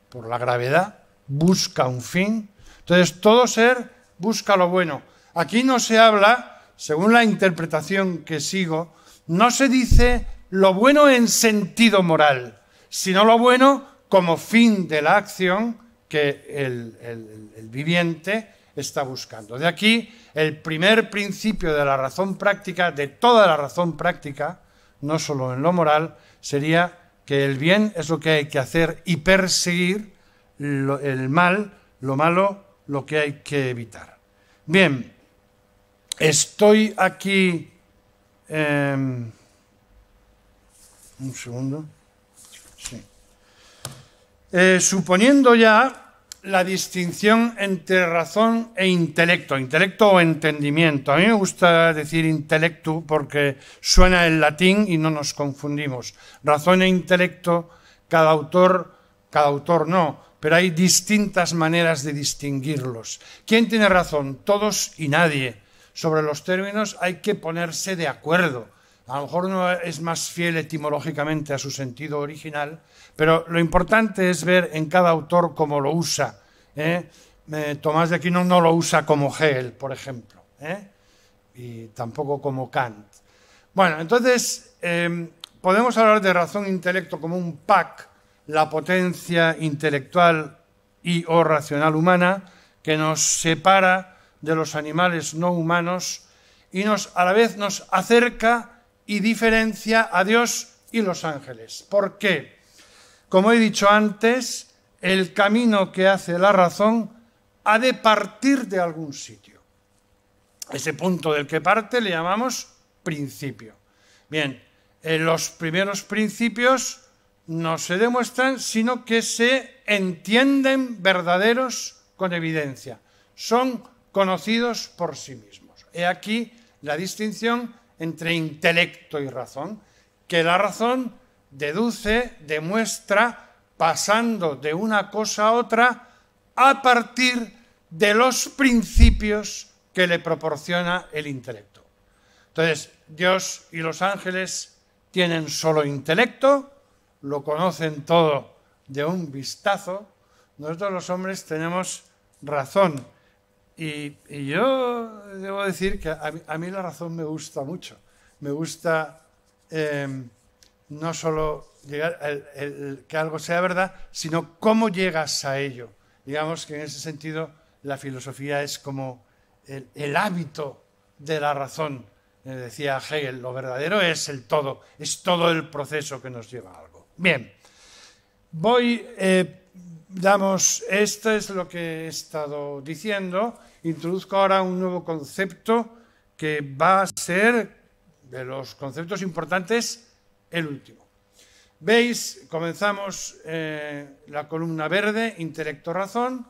[SPEAKER 1] por la gravedad, busca un fin. Entonces, todo ser busca lo bueno. Aquí no se habla, según la interpretación que sigo, no se dice lo bueno en sentido moral, sino lo bueno como fin de la acción que el, viviente está buscando. De aquí el primer principio de la razón práctica, de toda la razón práctica, no solo en lo moral, sería que el bien es lo que hay que hacer y perseguir el mal, lo malo, lo que hay que evitar. Bien, estoy aquí... Em, un segundo. Eh, suponiendo ya la distinción entre razón e intelecto, intelecto o entendimiento. A mí me gusta decir intelecto porque suena el latín y no nos confundimos. Razón e intelecto, cada autor, cada autor no, pero hay distintas maneras de distinguirlos. ¿Quién tiene razón? Todos y nadie. Sobre los términos hay que ponerse de acuerdo a lo mejor no es más fiel etimológicamente a su sentido original, pero lo importante es ver en cada autor cómo lo usa. ¿eh? Eh, Tomás de Aquino no lo usa como Hegel, por ejemplo, ¿eh? y tampoco como Kant. Bueno, entonces em, podemos hablar de razón intelecto como un pack, la potencia intelectual y o racional humana que nos separa de los animales no humanos y nos, a la vez nos acerca y diferencia a Dios y los ángeles. ¿Por qué? Como he dicho antes, el camino que hace la razón ha de partir de algún sitio. Ese punto del que parte le llamamos principio. Bien, eh, los primeros principios no se demuestran, sino que se entienden verdaderos con evidencia. Son conocidos por sí mismos. He aquí la distinción entre intelecto y razón, que la razón deduce, demuestra, pasando de una cosa a otra, a partir de los principios que le proporciona el intelecto. Entonces, Dios y los ángeles tienen solo intelecto, lo conocen todo de un vistazo, nosotros los hombres tenemos razón y, yo debo decir que a mí, la razón me gusta mucho. Me gusta em, no solo que algo sea verdad, sino cómo llegas a ello. Digamos que en ese sentido la filosofía es como el, hábito de la razón. Eh, decía Hegel, lo verdadero es el todo, es todo el proceso que nos lleva a algo. Bien, voy eh, damos, esto es lo que he estado diciendo, introduzco ahora un nuevo concepto que va a ser de los conceptos importantes el último. Veis, comenzamos eh, la columna verde, intelecto-razón.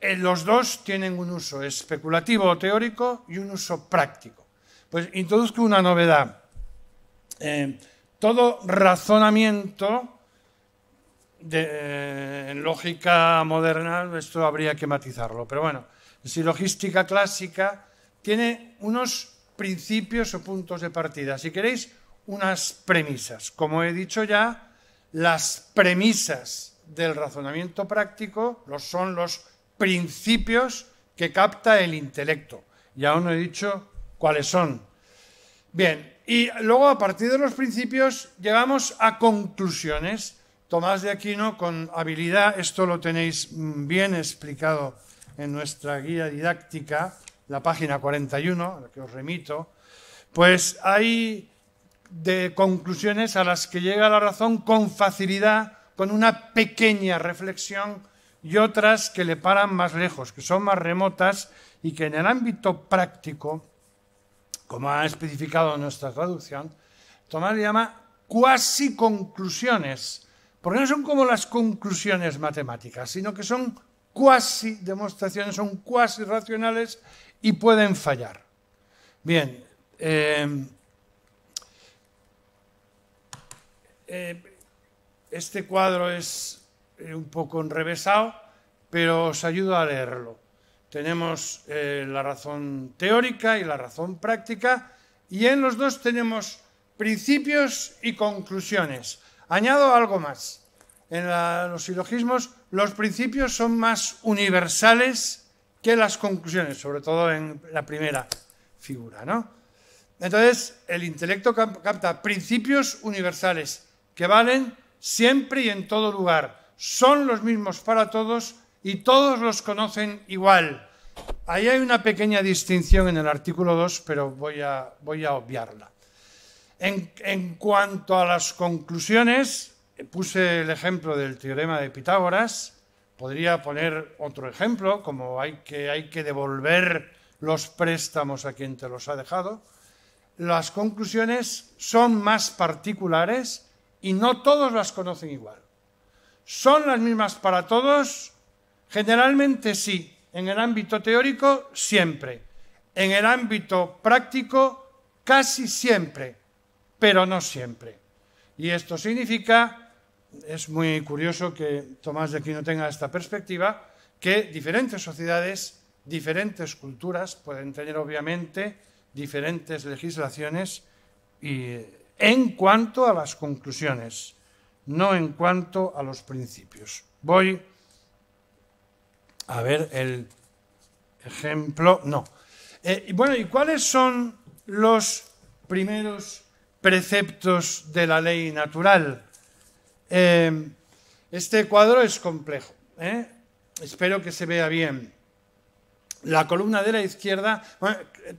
[SPEAKER 1] Eh, los dos tienen un uso especulativo o teórico y un uso práctico. Pues introduzco una novedad. Eh, todo razonamiento eh, en lógica moderna esto habría que matizarlo, pero bueno, si logística clásica tiene unos principios o puntos de partida. Si queréis, unas premisas. Como he dicho ya, las premisas del razonamiento práctico son los principios que capta el intelecto. Y aún no he dicho cuáles son. Bien, y luego a partir de los principios llegamos a conclusiones. Tomás de Aquino con habilidad, esto lo tenéis mm, bien explicado en nuestra guía didáctica, la página 41, a la que os remito, pues hay de conclusiones a las que llega la razón con facilidad, con una pequeña reflexión y otras que le paran más lejos, que son más remotas y que en el ámbito práctico, como ha especificado nuestra traducción, Tomás llama cuasi conclusiones porque no son como las conclusiones matemáticas, sino que son cuasi demostraciones, son cuasi racionales y pueden fallar. Bien, eh, eh, este cuadro es eh, un poco enrevesado, pero os ayudo a leerlo. Tenemos la razón teórica y la razón práctica, y en los dos tenemos principios y conclusiones. Añado algo más. En los silogismos los principios son más universales que las conclusiones, sobre todo en la primera figura, ¿no? Entonces, el intelecto capta principios universales que valen siempre y en todo lugar, son los mismos para todos y todos los conocen igual. Ahí hay una pequeña distinción en el artículo 2, pero voy a obviarla. En, cuanto a las conclusiones, puse el ejemplo del teorema de Pitágoras. Podría poner otro ejemplo, como hay que devolver los préstamos a quien te los ha dejado. Las conclusiones son más particulares y no todos las conocen igual. ¿Son las mismas para todos? Generalmente sí. En el ámbito teórico, siempre. En el ámbito práctico, casi siempre pero no siempre. Y esto significa, es muy curioso que Tomás de Aquino tenga esta perspectiva, que diferentes sociedades, diferentes culturas pueden tener obviamente diferentes legislaciones y, en cuanto a las conclusiones, no en cuanto a los principios. Voy a ver el ejemplo, no. Eh, bueno, ¿y cuáles son los primeros preceptos de la ley natural. Eh, este cuadro es complejo. ¿eh? Espero que se vea bien. La columna de la izquierda,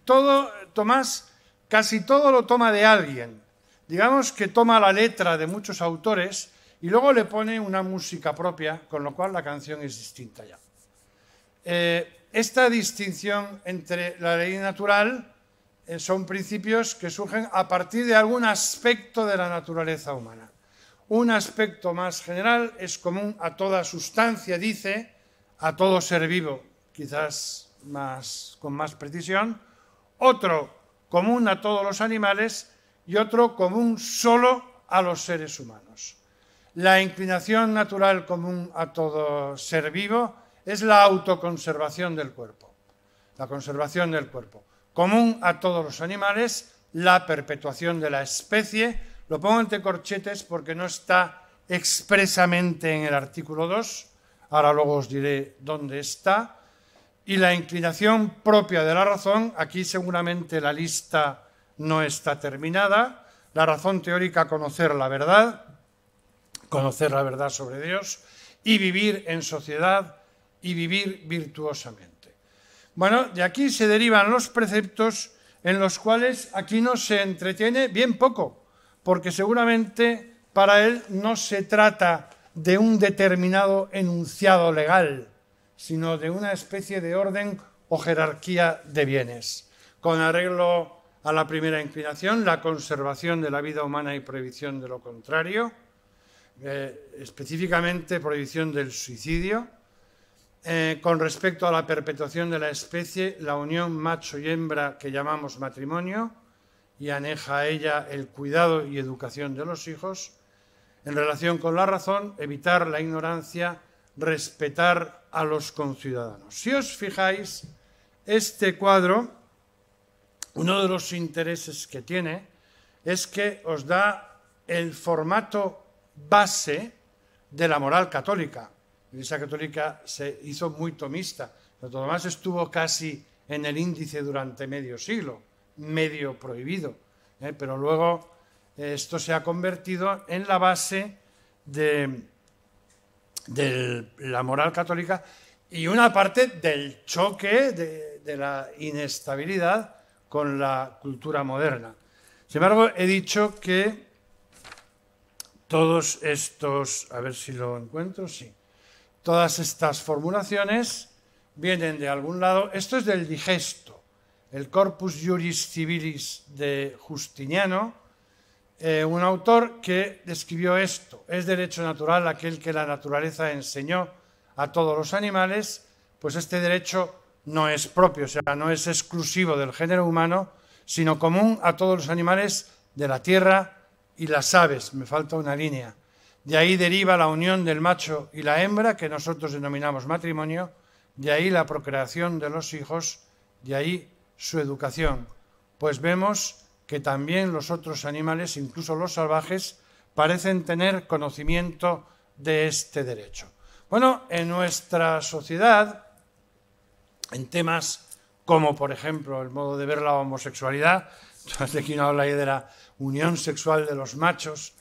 [SPEAKER 1] todo, Tomás casi todo lo toma de alguien. Digamos que toma la letra de muchos autores y luego le pone una música propia, con lo cual la canción es distinta ya. Eh, esta distinción entre la ley natural eh, son principios que surgen a partir de algún aspecto de la naturaleza humana. Un aspecto más general es común a toda sustancia, dice, a todo ser vivo, quizás más, con más precisión. Otro común a todos los animales y otro común solo a los seres humanos. La inclinación natural común a todo ser vivo es la autoconservación del cuerpo. La conservación del cuerpo común a todos los animales, la perpetuación de la especie. Lo pongo entre corchetes porque no está expresamente en el artículo 2, ahora luego os diré dónde está, y la inclinación propia de la razón, aquí seguramente la lista no está terminada, la razón teórica conocer la verdad, conocer la verdad sobre Dios y vivir en sociedad y vivir virtuosamente. Bueno, de aquí se derivan los preceptos en los cuales Aquino se entretiene bien poco, porque seguramente para él no se trata de un determinado enunciado legal, sino de una especie de orden o jerarquía de bienes, con arreglo a la primera inclinación, la conservación de la vida humana y prohibición de lo contrario, eh, específicamente prohibición del suicidio, eh, con respecto a la perpetuación de la especie, la unión macho y hembra que llamamos matrimonio, y aneja a ella el cuidado y educación de los hijos, en relación con la razón, evitar la ignorancia, respetar a los conciudadanos. Si os fijáis, este cuadro, uno de los intereses que tiene es que os da el formato base de la moral católica la Iglesia Católica se hizo muy tomista. lo más estuvo casi en el índice durante medio siglo, medio prohibido, ¿eh? pero luego eh, esto se ha convertido en la base de, la moral católica y una parte del choque de la inestabilidad con la cultura moderna. Sin embargo, he dicho que todos estos, a ver si lo encuentro, sí Todas estas formulaciones vienen de algún lado. Esto es del digesto, el Corpus Juris Civilis de Justiniano, eh, un autor que describió esto. Es derecho natural aquel que la naturaleza enseñó a todos los animales, pues este derecho no es propio, o sea, no es exclusivo del género humano, sino común a todos los animales de la tierra y las aves. Me falta una línea. De ahí deriva la unión del macho y la hembra, que nosotros denominamos matrimonio, de ahí la procreación de los hijos, de ahí su educación. Pues vemos que también los otros animales, incluso los salvajes, parecen tener conocimiento de este derecho. Bueno, en nuestra sociedad, en temas como por ejemplo el modo de ver la homosexualidad, de aquí no habla de la unión sexual de los machos,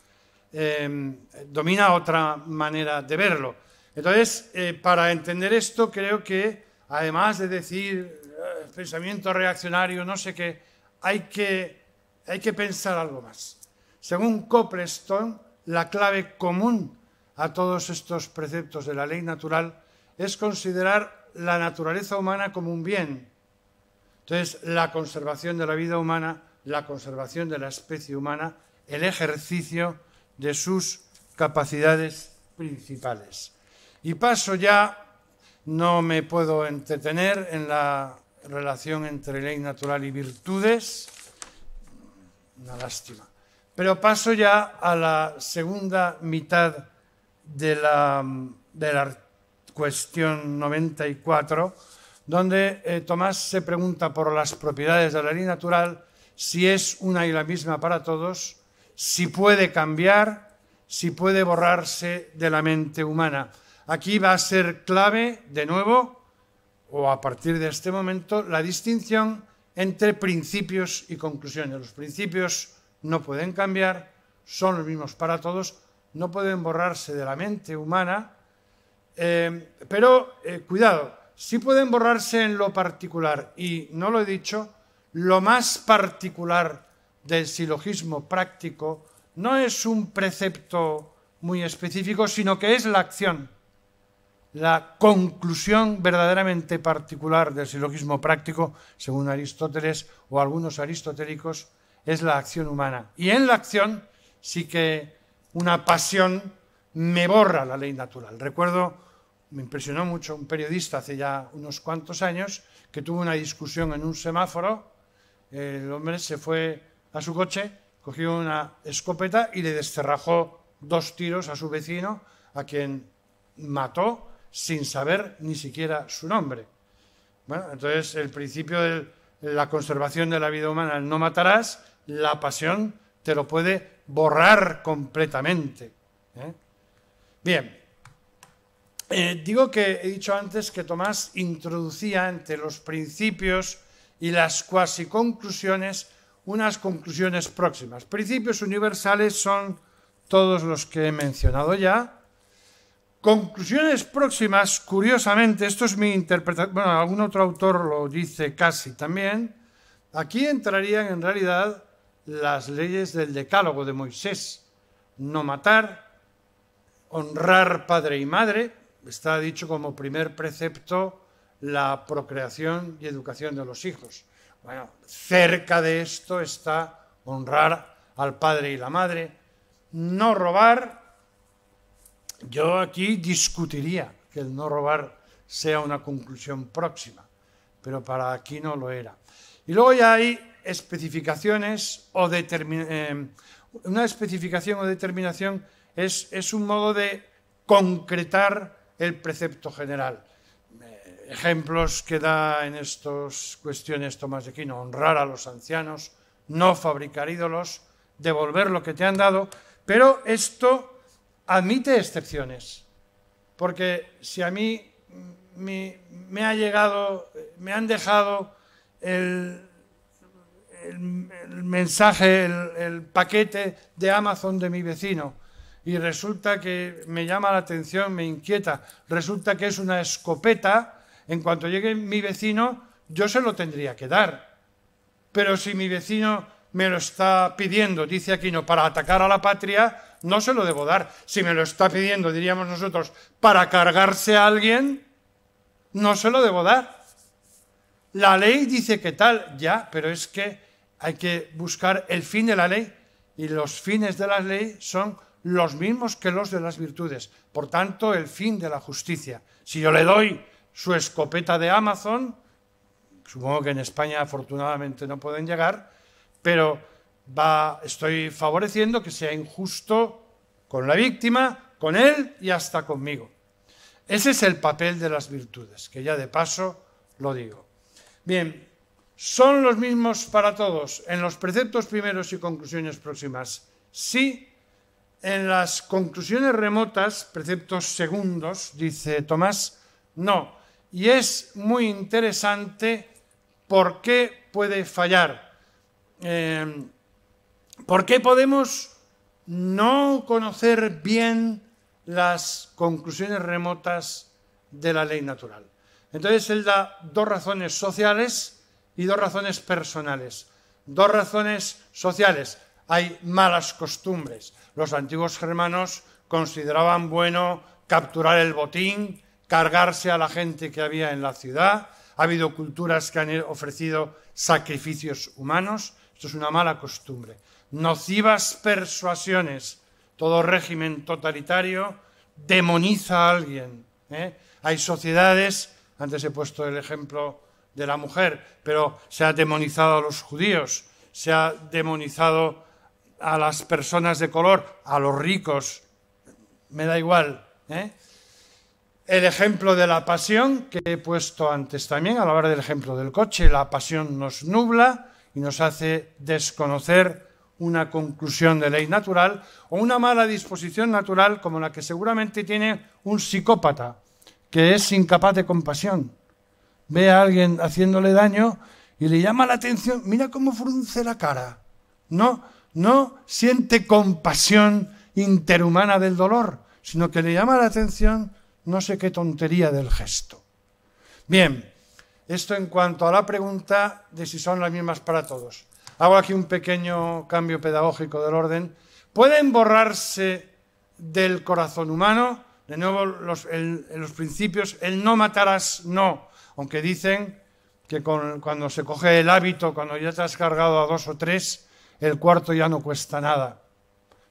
[SPEAKER 1] Em, domina otra manera de verlo. Entonces, eh, para entender esto, creo que, además de decir eh, pensamiento reaccionario, no sé qué, hay que, hay que pensar algo más. Según Copleston, la clave común a todos estos preceptos de la ley natural es considerar la naturaleza humana como un bien. Entonces, la conservación de la vida humana, la conservación de la especie humana, el ejercicio de sus capacidades principales. Y paso ya, no me puedo entretener en la relación entre ley natural y virtudes, una lástima. Pero paso ya a la segunda mitad de la, de la cuestión 94, donde eh, Tomás se pregunta por las propiedades de la ley natural, si es una y la misma para todos, si puede cambiar, si puede borrarse de la mente humana. Aquí va a ser clave, de nuevo, o a partir de este momento, la distinción entre principios y conclusiones. Los principios no pueden cambiar, son los mismos para todos, no pueden borrarse de la mente humana, eh, pero eh, cuidado, sí pueden borrarse en lo particular, y no lo he dicho, lo más particular del silogismo práctico no es un precepto muy específico, sino que es la acción, la conclusión verdaderamente particular del silogismo práctico, según Aristóteles o algunos aristotélicos, es la acción humana. Y en la acción sí que una pasión me borra la ley natural. Recuerdo, me impresionó mucho un periodista hace ya unos cuantos años que tuvo una discusión en un semáforo, el hombre se fue a su coche, cogió una escopeta y le descerrajó dos tiros a su vecino, a quien mató sin saber ni siquiera su nombre. Bueno, entonces el principio de la conservación de la vida humana, no matarás, la pasión te lo puede borrar completamente. ¿eh? Bien, eh, digo que he dicho antes que Tomás introducía entre los principios y las cuasi conclusiones unas conclusiones próximas. Principios universales son todos los que he mencionado ya. Conclusiones próximas, curiosamente, esto es mi interpretación, bueno, algún otro autor lo dice casi también, aquí entrarían en realidad las leyes del decálogo de Moisés, no matar, honrar padre y madre, está dicho como primer precepto la procreación y educación de los hijos. Bueno, cerca de esto está honrar al padre y la madre, no robar. Yo aquí discutiría que el no robar sea una conclusión próxima, pero para aquí no lo era. Y luego ya hay especificaciones o determinaciones eh, una especificación o determinación es un modo de concretar el precepto general ejemplos que da en estas cuestiones Tomás de Quino, honrar a los ancianos, no fabricar ídolos, devolver lo que te han dado, pero esto admite excepciones, porque si a mí me, ha llegado, me han dejado el, mensaje, el paquete de Amazon de mi vecino, y resulta que me llama la atención, me inquieta, resulta que es una escopeta, en cuanto llegue mi vecino, yo se lo tendría que dar. Pero si mi vecino me lo está pidiendo, dice Aquino, para atacar a la patria, no se lo debo dar. Si me lo está pidiendo, diríamos nosotros, para cargarse a alguien, no se lo debo dar. La ley dice que tal, ya, pero es que hay que buscar el fin de la ley y los fines de la ley son los mismos que los de las virtudes. Por tanto, el fin de la justicia. Si yo le doy su escopeta de Amazon, supongo que en España afortunadamente no pueden llegar, pero va, estoy favoreciendo que sea injusto con la víctima, con él y hasta conmigo. Ese es el papel de las virtudes, que ya de paso lo digo. Bien, son los mismos para todos en los preceptos primeros y conclusiones próximas. Sí, en las conclusiones remotas, preceptos segundos, dice Tomás, no. Y es muy interesante por qué puede fallar. Em, ¿Por qué podemos no conocer bien las conclusiones remotas de la ley natural? Entonces él da dos razones sociales y dos razones personales. Dos razones sociales. Hay malas costumbres. Los antiguos germanos consideraban bueno capturar el botín, cargarse a la gente que había en la ciudad, ha habido culturas que han ofrecido sacrificios humanos, esto es una mala costumbre. Nocivas persuasiones, todo régimen totalitario demoniza a alguien. ¿eh? Hay sociedades, antes he puesto el ejemplo de la mujer, pero se ha demonizado a los judíos, se ha demonizado a las personas de color, a los ricos, me da igual. ¿eh? el ejemplo de la pasión que he puesto antes también, a la hora del ejemplo del coche, la pasión nos nubla y nos hace desconocer una conclusión de ley natural o una mala disposición natural como la que seguramente tiene un psicópata, que es incapaz de compasión. Ve a alguien haciéndole daño y le llama la atención, mira cómo frunce la cara. No, no siente compasión interhumana del dolor, sino que le llama la atención no sé qué tontería del gesto. Bien, esto en cuanto a la pregunta de si son las mismas para todos. Hago aquí un pequeño cambio pedagógico del orden. ¿Pueden borrarse del corazón humano? De nuevo, los, los principios, el no matarás, no. Aunque dicen que cuando se coge el hábito, cuando ya te has cargado a dos o tres, el cuarto ya no cuesta nada.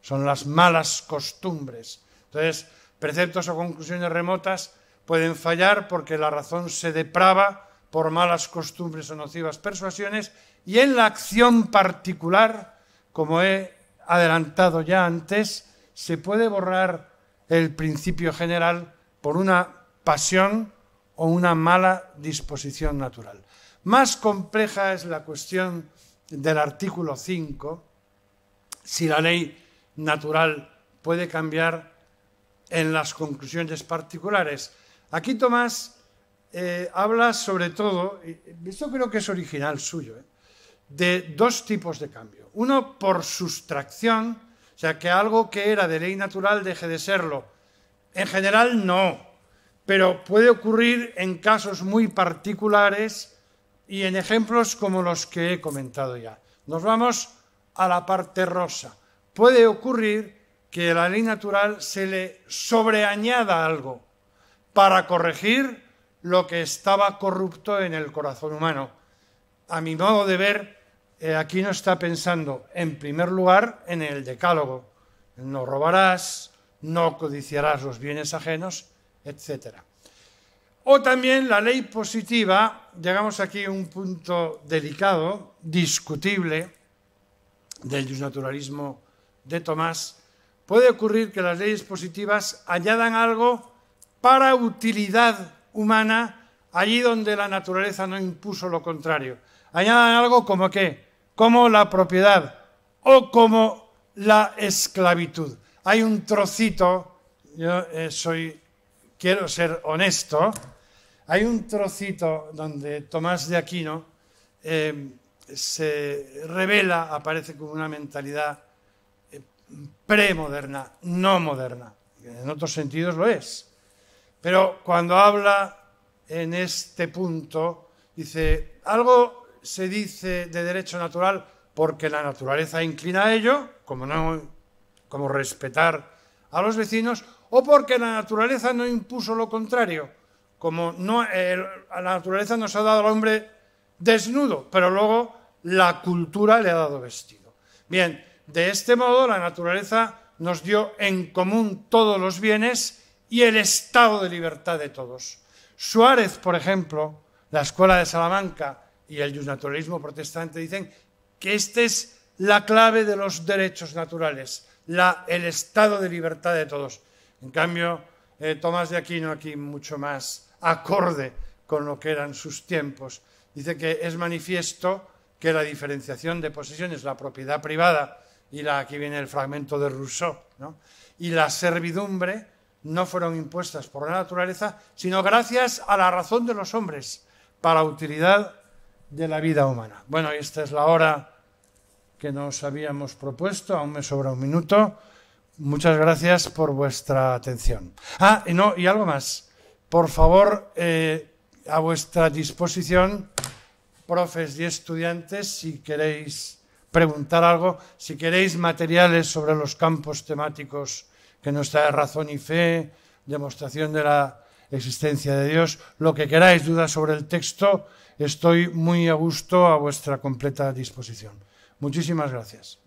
[SPEAKER 1] Son las malas costumbres. Entonces, Preceptos o conclusiones remotas pueden fallar porque la razón se deprava por malas costumbres o nocivas persuasiones y en la acción particular, como he adelantado ya antes, se puede borrar el principio general por una pasión o una mala disposición natural. Más compleja es la cuestión del artículo 5, si la ley natural puede cambiar en las conclusiones particulares. Aquí Tomás eh, habla sobre todo, y esto creo que es original suyo, eh, de dos tipos de cambio. Uno por sustracción, o sea, que algo que era de ley natural deje de serlo. En general no, pero puede ocurrir en casos muy particulares y en ejemplos como los que he comentado ya. Nos vamos a la parte rosa. Puede ocurrir que la ley natural se le sobreañada algo para corregir lo que estaba corrupto en el corazón humano. A mi modo de ver, eh, aquí no está pensando en primer lugar en el decálogo. No robarás, no codiciarás los bienes ajenos, etc. O también la ley positiva, llegamos aquí a un punto delicado, discutible, del naturalismo de Tomás, puede ocurrir que las leyes positivas añadan algo para utilidad humana allí donde la naturaleza no impuso lo contrario. Añadan algo como qué, como la propiedad o como la esclavitud. Hay un trocito, yo eh, soy, quiero ser honesto, hay un trocito donde Tomás de Aquino eh, se revela, aparece con una mentalidad premoderna, no moderna. En otros sentidos lo es. Pero cuando habla en este punto, dice, algo se dice de derecho natural porque la naturaleza inclina a ello, como, no, como respetar a los vecinos, o porque la naturaleza no impuso lo contrario, como no, la naturaleza nos ha dado al hombre desnudo, pero luego la cultura le ha dado vestido. Bien, de este modo, la naturaleza nos dio en común todos los bienes y el estado de libertad de todos. Suárez, por ejemplo, la Escuela de Salamanca y el naturalismo protestante dicen que esta es la clave de los derechos naturales, el estado de libertad de todos. En cambio, eh, Tomás de Aquino, aquí mucho más acorde con lo que eran sus tiempos, dice que es manifiesto que la diferenciación de posesiones, la propiedad privada y aquí viene el fragmento de Rousseau, y la servidumbre no fueron impuestas por la naturaleza, sino gracias a la razón de los hombres, para la utilidad de la vida humana. Bueno, esta es la hora que nos habíamos propuesto, aún me sobra un minuto. Muchas gracias por vuestra atención. Ah, y, no, y algo más. Por favor, eh, a vuestra disposición, profes y estudiantes, si queréis preguntar algo, si queréis materiales sobre los campos temáticos que nos trae razón y fe, demostración de la existencia de Dios, lo que queráis, dudas sobre el texto, estoy muy a gusto a vuestra completa disposición. Muchísimas gracias.